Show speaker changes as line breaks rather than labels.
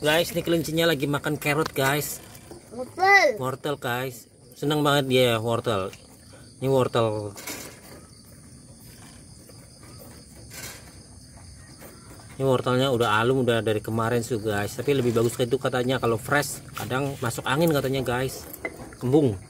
guys ini kelincinya lagi makan carrot guys
wortel
wortel guys senang banget dia ya wortel ini wortel ini wortelnya udah alum udah dari kemarin sih guys tapi lebih bagus itu katanya kalau fresh kadang masuk angin katanya guys kembung